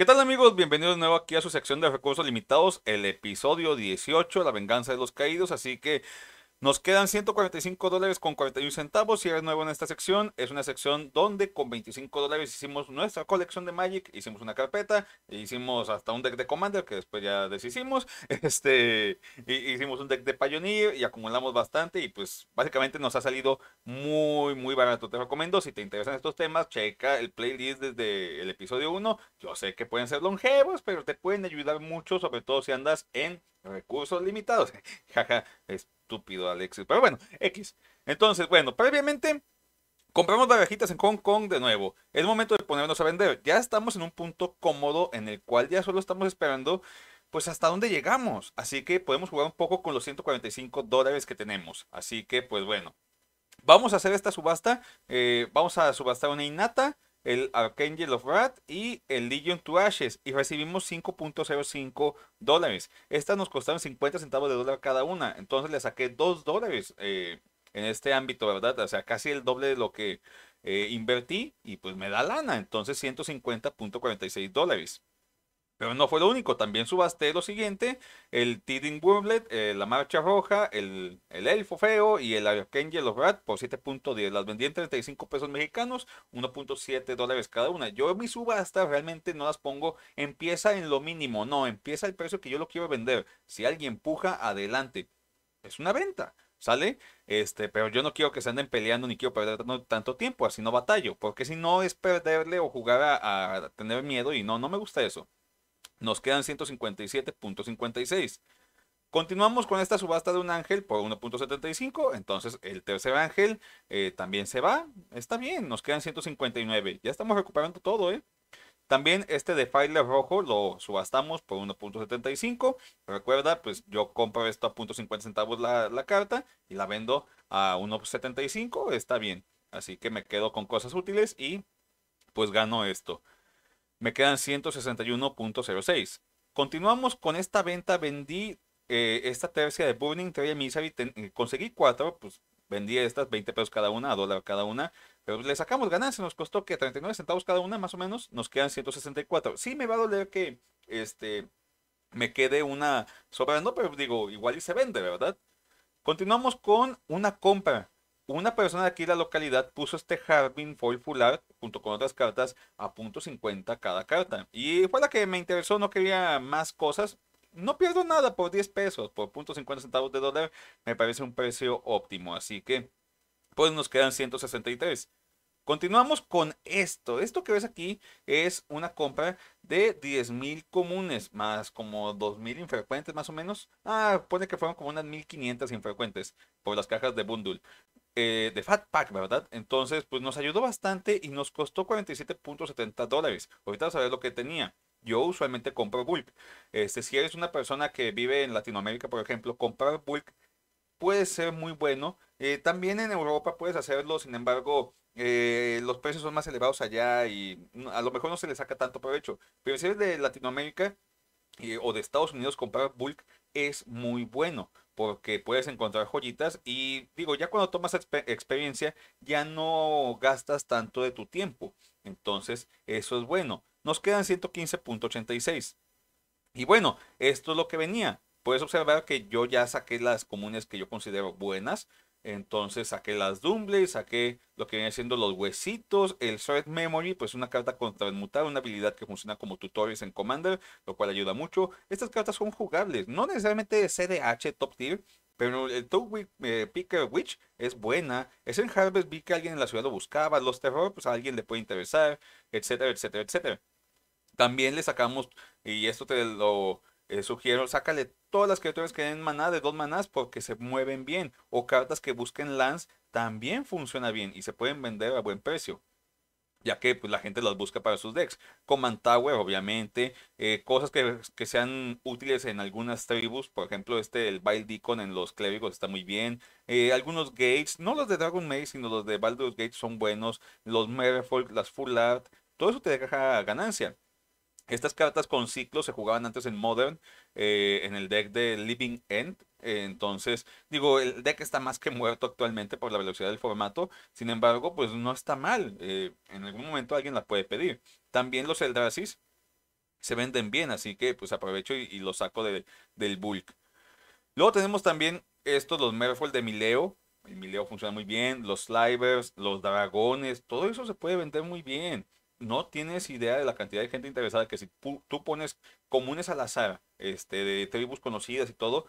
¿Qué tal amigos? Bienvenidos de nuevo aquí a su sección de recursos limitados, el episodio 18, La venganza de los caídos. Así que nos quedan 145 dólares con 41 centavos. Si eres nuevo en esta sección, es una sección donde con 25 dólares hicimos nuestra colección de Magic, hicimos una carpeta, hicimos hasta un deck de Commander que después ya deshicimos. Este, hicimos un deck de Pioneer y acumulamos bastante. Y pues básicamente nos ha salido muy, muy barato. Te recomiendo, si te interesan estos temas, checa el playlist desde el episodio 1. Yo sé que pueden ser longevos, pero te pueden ayudar mucho, sobre todo si andas en recursos limitados. Jaja, estúpido Alexis. Pero bueno, X. Entonces, bueno, previamente compramos barajitas en Hong Kong de nuevo. Es momento de ponernos a vender. Ya estamos en un punto cómodo en el cual ya solo estamos esperando pues hasta dónde llegamos. Así que podemos jugar un poco con los 145 dólares que tenemos. Así que pues bueno. Vamos a hacer esta subasta. Eh, vamos a subastar una innata el Archangel of Wrath y el Legion to Ashes y recibimos 5.05 dólares. Estas nos costaron 50 centavos de dólar cada una, entonces le saqué 2 dólares eh, en este ámbito, ¿verdad? O sea, casi el doble de lo que eh, invertí y pues me da lana, entonces 150.46 dólares. Pero no fue lo único, también subasté lo siguiente, el Tidding Wurmlet, eh, la Marcha Roja, el, Elfo Feo y el Archangel of Rat por 7.10. Las vendí en 35 pesos mexicanos, 1.7 dólares cada una. Yo mis subastas realmente no las pongo, empieza en lo mínimo, no, empieza el precio que yo lo quiero vender. Si alguien puja, adelante. Es una venta. ¿sale? Este, pero yo no quiero que se anden peleando ni quiero perder tanto, tiempo, así no batallo, porque si no es perderle o jugar a, tener miedo y no, no me gusta eso. Nos quedan 157.56. Continuamos con esta subasta de un ángel por 1.75. Entonces el tercer ángel eh, también se va. Está bien, nos quedan 159. Ya estamos recuperando todo, ¿eh? También este de File Rojo lo subastamos por 1.75. Recuerda, pues yo compro esto a 0.50 centavos la, la carta y la vendo a 1.75. Está bien. Así que me quedo con cosas útiles y pues gano esto me quedan 161.06. Continuamos con esta venta, vendí eh, esta tercia de Burning, Trey Misery, eh, conseguí cuatro, pues vendí estas 20 pesos cada una, a dólar cada una, pero le sacamos ganancia, nos costó que 39 centavos cada una, más o menos, nos quedan 164. Sí me va a doler que este me quede una no, pero digo, igual y se vende, ¿verdad? Continuamos con una compra. Una persona de aquí de la localidad puso este Harbin Foil Full junto con otras cartas a punto 50 cada carta. Y fue la que me interesó, no quería más cosas. No pierdo nada por 10 pesos, por punto 50 centavos de dólar. Me parece un precio óptimo. Así que, pues nos quedan 163. Continuamos con esto. Esto que ves aquí es una compra de 10.000 comunes, más como 2.000 infrecuentes más o menos. Ah, pone que fueron como unas 1.500 infrecuentes por las cajas de bundle. Eh, de Fat Pack, ¿verdad? Entonces, pues nos ayudó bastante y nos costó 47.70 dólares. Ahorita vas a ver lo que tenía. Yo usualmente compro bulk. Este, si eres una persona que vive en Latinoamérica, por ejemplo, comprar bulk puede ser muy bueno. Eh, también en Europa puedes hacerlo, sin embargo, eh, los precios son más elevados allá y a lo mejor no se le saca tanto provecho. Pero si eres de Latinoamérica o de Estados Unidos, comprar bulk es muy bueno porque puedes encontrar joyitas y digo, ya cuando tomas experiencia ya no gastas tanto de tu tiempo. Entonces, eso es bueno. Nos quedan 115.86. Y bueno, esto es lo que venía. Puedes observar que yo ya saqué las comunes que yo considero buenas. Entonces saqué las dumbles, saqué lo que viene siendo los huesitos, el threat Memory, pues una carta transmutar, una habilidad que funciona como tutorials en Commander, lo cual ayuda mucho. Estas cartas son jugables, no necesariamente CDH top tier, pero el Toe eh, Picker Witch es buena. Es en Harvest vi que alguien en la ciudad lo buscaba. Los Terror, pues a alguien le puede interesar, etcétera, etcétera, etcétera. También le sacamos, y esto te lo eh, sugiero, sácale todas las criaturas que den maná de dos manás porque se mueven bien. O cartas que busquen Lance también funciona bien y se pueden vender a buen precio. Ya que pues, la gente las busca para sus decks. Command Tower, obviamente. Eh, cosas que, sean útiles en algunas tribus. Por ejemplo, este, el Bile Deacon en los clérigos está muy bien. Eh, algunos Gates, no los de Dragon Maze, sino los de Baldur's gates son buenos. Los Merefolk, las Full Art. Todo eso te deja ganancia. Estas cartas con ciclos se jugaban antes en Modern, eh, en el deck de Living End. entonces, digo, el deck está más que muerto actualmente por la velocidad del formato. Sin embargo, pues no está mal. Eh, en algún momento alguien la puede pedir. También los Eldrasis se venden bien, así que pues aprovecho y, los saco del bulk. Luego tenemos también estos, los Merfolk de Mileo. El Mileo funciona muy bien. Los Slivers, los Dragones, todo eso se puede vender muy bien no tienes idea de la cantidad de gente interesada que si tú pones comunes al azar, este, de tribus conocidas y todo,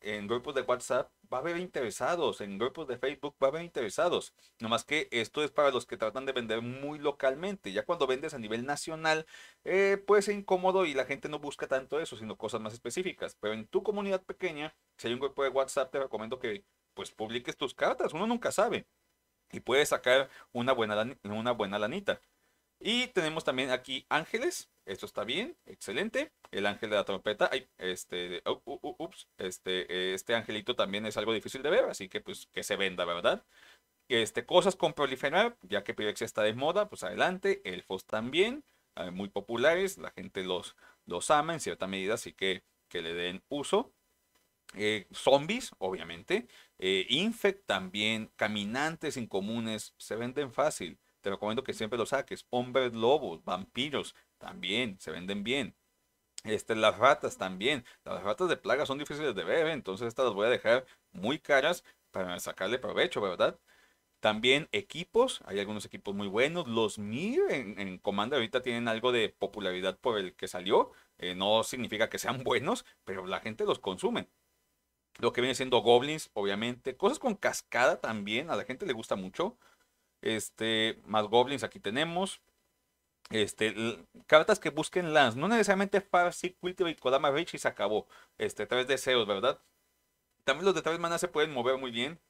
en grupos de WhatsApp va a haber interesados, en grupos de Facebook va a haber interesados. Nomás que esto es para los que tratan de vender muy localmente. Ya cuando vendes a nivel nacional, eh, puede ser incómodo y la gente no busca tanto eso, sino cosas más específicas. Pero en tu comunidad pequeña, si hay un grupo de WhatsApp, te recomiendo que pues publiques tus cartas. Uno nunca sabe. Y puedes sacar una buena, una buena lanita. Y tenemos también aquí ángeles. Esto está bien, excelente. El ángel de la trompeta. Ay, este, este, este angelito también es algo difícil de ver, así que pues que se venda, ¿verdad? Este, cosas con proliferar, ya que Pyrex está de moda, pues adelante. Elfos también, eh, muy populares, la gente los, los ama en cierta medida, así que que le den uso. Eh, zombies, obviamente. Eh, infect también. Caminantes incomunes. Se venden fácil. Te recomiendo que siempre lo saques. Hombres lobos, vampiros, también se venden bien. estas las ratas también. Las ratas de plaga son difíciles de beber. entonces estas las voy a dejar muy caras para sacarle provecho, ¿verdad? También equipos, hay algunos equipos muy buenos. Los Mir en, en Commander ahorita tienen algo de popularidad por el que salió. Eh, no significa que sean buenos, pero la gente los consume. Lo que viene siendo Goblins, obviamente. Cosas con cascada también, a la gente le gusta mucho. Este, más goblins aquí tenemos. Este, cartas que busquen lands. No necesariamente Farsi, y Kodama, Rich y se acabó. Este, tres deseos, ¿verdad? También los de tres manas se pueden mover muy bien.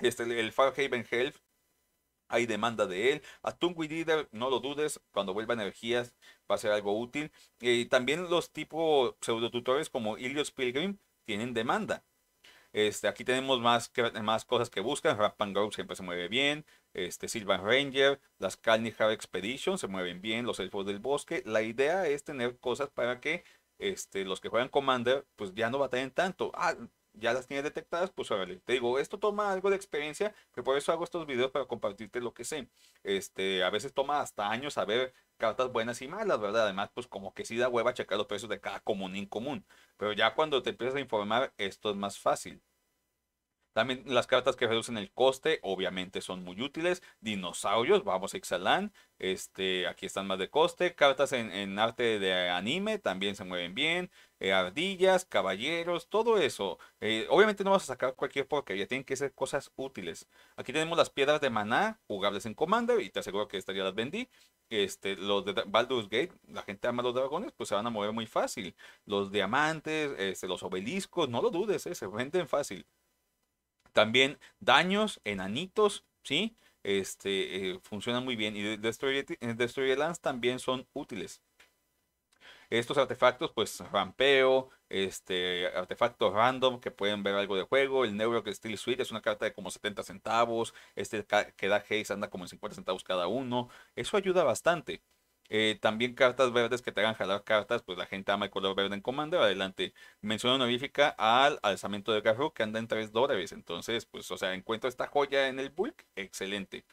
Este, el Farhaven Health. Hay demanda de él. A Tungui Leader, no lo dudes. Cuando vuelva energías va a ser algo útil. Eh, y también los tipo pseudotutores como Ilios Pilgrim tienen demanda. Este, aquí tenemos más, más cosas que buscan. and Grove siempre se mueve bien. Este, Silvan Ranger, las Kalnihar Expedition se mueven bien, los Elfos del Bosque. La idea es tener cosas para que este, los que juegan Commander pues ya no batallen tanto. Ah, ya las tienes detectadas, pues órale. Te digo, esto toma algo de experiencia, que por eso hago estos videos para compartirte lo que sé. Este, a veces toma hasta años saber cartas buenas y malas, ¿verdad? Además, pues como que sí da hueva checar los precios de cada común en común. Pero ya cuando te empiezas a informar, esto es más fácil. También las cartas que reducen el coste, obviamente son muy útiles. Dinosaurios, vamos a Ixalan. Este, aquí están más de coste. Cartas en, arte de anime también se mueven bien. Eh, ardillas, caballeros, todo eso. Eh, obviamente no vas a sacar cualquier porquería, tienen que ser cosas útiles. Aquí tenemos las piedras de maná, jugables en Commander, y te aseguro que estaría las vendí. Este, los de Baldur's Gate, la gente ama los dragones, pues se van a mover muy fácil. Los diamantes, este, los obeliscos, no lo dudes, eh, se venden fácil. También daños, enanitos, ¿sí? Este, eh, funciona funcionan muy bien. Y Destroy, eh, Destroy Lands también son útiles. Estos artefactos, pues rampeo, este, artefactos random que pueden ver algo de juego. El Neuro Steel Suite es una carta de como 70 centavos. Este que da Haze anda como en 50 centavos cada uno. Eso ayuda bastante. Eh, también cartas verdes que te hagan jalar cartas, pues la gente ama el color verde en comando Adelante. Mención honorífica al alzamiento de Garro que anda en 3 dólares. Entonces, pues, o sea, encuentro esta joya en el bulk. Excelente.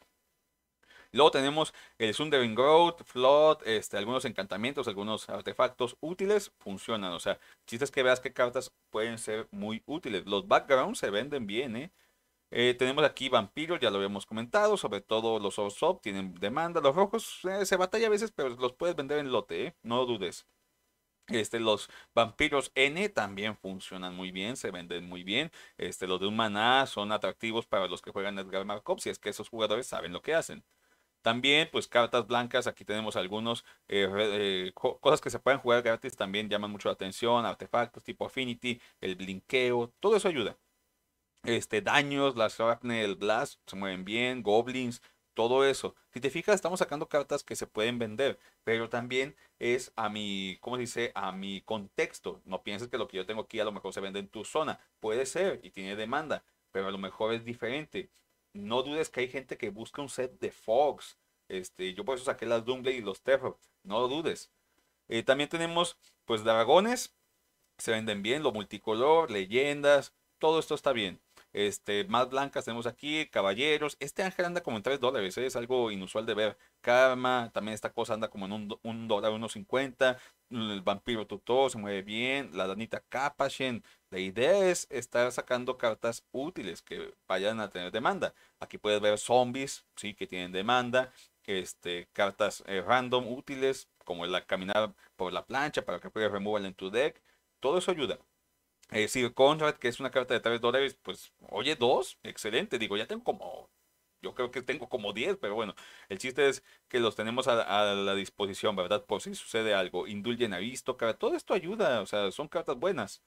Luego tenemos el Sundering Growth, Flood, este, algunos encantamientos, algunos artefactos útiles funcionan. O sea, chistes que veas que cartas pueden ser muy útiles. Los backgrounds se venden bien, ¿eh? Eh, tenemos aquí vampiros, ya lo habíamos comentado, sobre todo los OSOP, tienen demanda, los rojos eh, se batalla a veces, pero los puedes vender en lote, ¿eh? no dudes. Este, los vampiros N también funcionan muy bien, se venden muy bien. Este, los de un maná son atractivos para los que juegan Edgar Markov, si es que esos jugadores saben lo que hacen. También, pues cartas blancas, aquí tenemos algunos cosas que se pueden jugar gratis, también llaman mucho la atención, artefactos tipo Affinity, el blinqueo, todo eso ayuda este, daños, las Shrapnel Blast se mueven bien, Goblins, todo eso. Si te fijas, estamos sacando cartas que se pueden vender, pero también es a mi, ¿cómo se dice? A mi contexto. No pienses que lo que yo tengo aquí a lo mejor se vende en tu zona. Puede ser y tiene demanda, pero a lo mejor es diferente. No dudes que hay gente que busca un set de Fox. Este, yo por eso saqué las Doomblade y los Terror. No dudes. Eh, también tenemos, pues, dragones. Se venden bien, lo multicolor, leyendas. Todo esto está bien. Este, más blancas tenemos aquí, caballeros. Este ángel anda como en 3 dólares, ¿eh? es algo inusual de ver. Karma, también esta cosa anda como en un, dólar, unos 50. El vampiro tutor se mueve bien. La danita capa La idea es estar sacando cartas útiles que vayan a tener demanda. Aquí puedes ver zombies, sí, que tienen demanda. Este, cartas eh, random útiles, como la caminar por la plancha para que puedas removerla en tu deck. Todo eso ayuda. Eh, Sir Conrad, que es una carta de 3 dólares, pues, oye, dos, excelente. Digo, ya tengo como, yo creo que tengo como 10, pero bueno, el chiste es que los tenemos a, la disposición, ¿verdad? Por si sucede algo. Indulgen visto todo esto ayuda, o sea, son cartas buenas.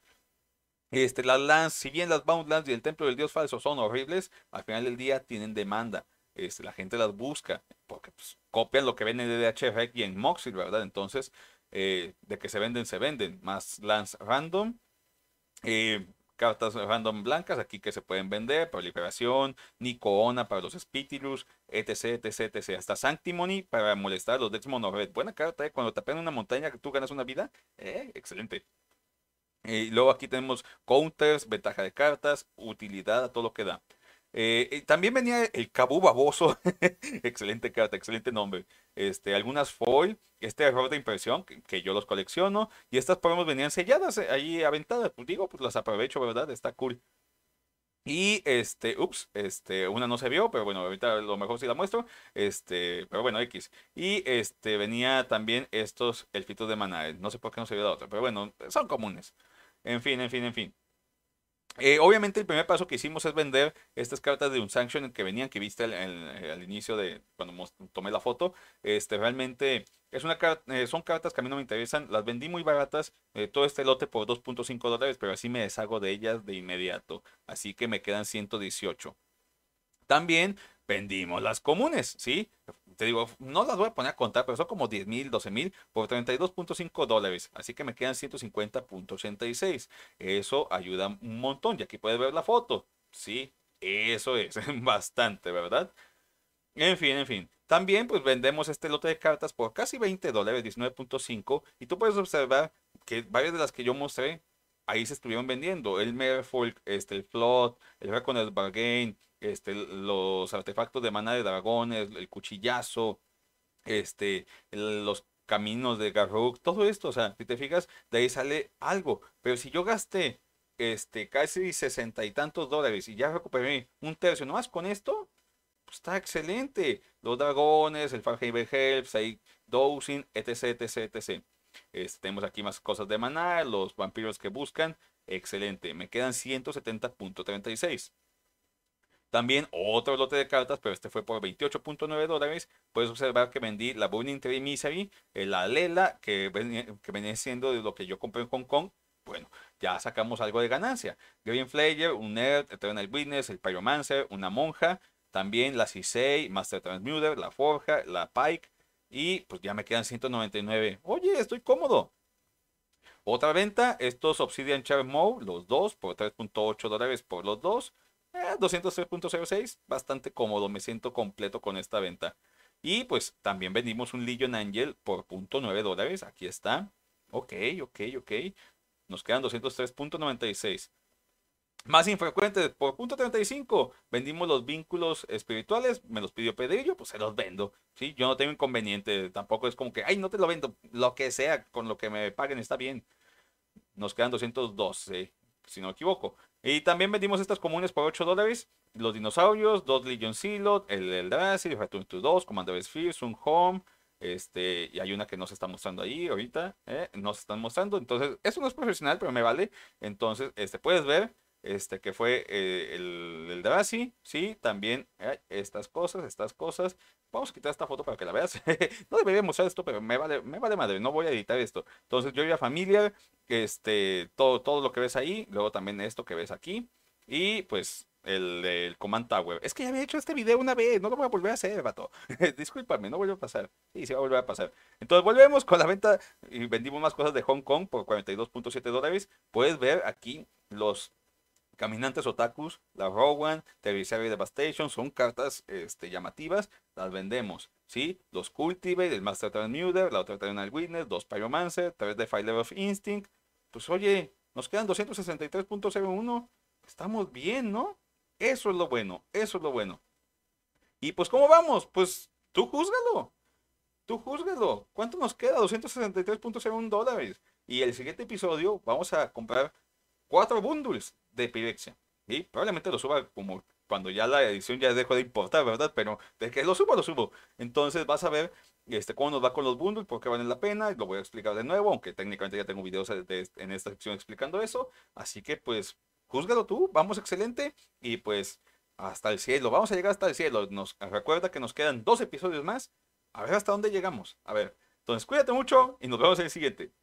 Este, las lands, si bien las bound lands y el Templo del Dios Falso son horribles, al final del día tienen demanda. Este, la gente las busca, porque pues, copian lo que ven en DHF y en Moxil, ¿verdad? Entonces, eh, de que se venden, se venden. Más lands random, eh, cartas random blancas aquí que se pueden vender para liberación, Nicoona para los Spitilus, etc, etc, etc. Hasta Sanctimony para molestar a los dex mono Buena carta, eh, cuando cuando tapen una montaña que tú ganas una vida. Eh, excelente. luego aquí tenemos counters, ventaja de cartas, utilidad a todo lo que da. Eh, eh, también venía el Cabo Baboso, excelente carta, excelente nombre. Este, algunas foil, este error de impresión, que, yo los colecciono, y estas podemos venían selladas eh, ahí aventadas. Pues digo, pues las aprovecho, ¿verdad? Está cool. Y este, ups, este, una no se vio, pero bueno, ahorita lo mejor si la muestro. Este, pero bueno, X. Y este, venía también estos elfitos de maná. No sé por qué no se vio la otra, pero bueno, son comunes. En fin, en fin, en fin. Eh, obviamente el primer paso que hicimos es vender estas cartas de un sanction que venían, que viste al, eh, inicio de cuando tomé la foto. Este, realmente es una, eh, son cartas que a mí no me interesan, las vendí muy baratas, todo este lote por 2.5 dólares, pero así me deshago de ellas de inmediato. Así que me quedan 118. También vendimos las comunes, ¿sí? Te digo, no las voy a poner a contar, pero son como 10 mil, 12 mil por 32.5 dólares. Así que me quedan 150.86. Eso ayuda un montón. Y aquí puedes ver la foto. Sí, eso es bastante, ¿verdad? En fin, en fin. También pues vendemos este lote de cartas por casi 20 dólares, 19.5. Y tú puedes observar que varias de las que yo mostré, ahí se estuvieron vendiendo. El Merfolk, este, el Flot, el el Bargain, este, los artefactos de maná de dragones, el cuchillazo, este, los caminos de Garruk, todo esto, o sea, si te fijas, de ahí sale algo. Pero si yo gasté este, casi sesenta y tantos dólares y ya recuperé un tercio nomás con esto, pues está excelente. Los dragones, el Haver Helps, ahí Dowsing, etc, etc, etc. Este, tenemos aquí más cosas de maná, los vampiros que buscan, excelente. Me quedan 170.36. También otro lote de cartas, pero este fue por 28.9 dólares. Puedes observar que vendí la Burning Tree Misery, eh, la Lela, que, que venía siendo de lo que yo compré en Hong Kong. Bueno, ya sacamos algo de ganancia. Green Flayer, un Nerd, Eternal Witness, el Pyromancer, una Monja, también la Cisei, Master Transmuter, la Forja, la Pike. Y pues ya me quedan 199. Oye, estoy cómodo. Otra venta, estos Obsidian Charm Mode, los dos, por 3.8 dólares por los dos eh, bastante cómodo, me siento completo con esta venta. Y pues también vendimos un Legion Angel por 0.9 dólares, aquí está. Ok, ok, ok. Nos quedan 203.96. Más infrecuentes, por punto 35, vendimos los vínculos espirituales, me los pidió Pedrillo, pues se los vendo. ¿sí? Yo no tengo inconveniente, tampoco es como que, ay, no te lo vendo, lo que sea, con lo que me paguen está bien. Nos quedan 212, si no me equivoco. Y también vendimos estas comunes por 8 dólares. Los dinosaurios, dos Legion Sealot, el Eldrazi, Return to 2, Commander Sphere, un Home. Este, y hay una que no se está mostrando ahí ahorita. Eh, no se están mostrando. Entonces, eso no es profesional, pero me vale. Entonces, este, puedes ver este que fue eh, el, el Drassi, ah, sí, también estas cosas, estas cosas. Vamos a quitar esta foto para que la veas. no debería mostrar esto, pero me vale, me madre, no voy a editar esto. Entonces, yo a familiar, este, todo, todo lo que ves ahí, luego también esto que ves aquí, y pues el, el, Command Tower. Es que ya había hecho este video una vez, no lo voy a volver a hacer, vato. Discúlpame, no vuelve a pasar. Sí, se va a volver a pasar. Entonces volvemos con la venta y vendimos más cosas de Hong Kong por 42.7 dólares. Puedes ver aquí los Caminantes Otakus, la Rowan, Terrisary Devastation son cartas este, llamativas, las vendemos. ¿sí? Los Cultivate, el Master Transmuter, la otra Eternal Witness, dos Pyromancer, tres de Fire of Instinct. Pues oye, nos quedan 263.01. Estamos bien, ¿no? Eso es lo bueno, eso es lo bueno. Y pues, ¿cómo vamos? Pues tú júzgalo. Tú júzgalo. ¿Cuánto nos queda? 263.01 dólares. Y el siguiente episodio vamos a comprar cuatro bundles de epilepsia. Y probablemente lo suba como cuando ya la edición ya dejó de importar, ¿verdad? Pero de que lo subo, lo subo. Entonces vas a ver este, cómo nos va con los bundles, por qué valen la pena. Lo voy a explicar de nuevo, aunque técnicamente ya tengo videos en esta sección explicando eso. Así que pues, júzgalo tú, vamos excelente. Y pues, hasta el cielo, vamos a llegar hasta el cielo. Nos recuerda que nos quedan dos episodios más. A ver hasta dónde llegamos. A ver, entonces cuídate mucho y nos vemos en el siguiente.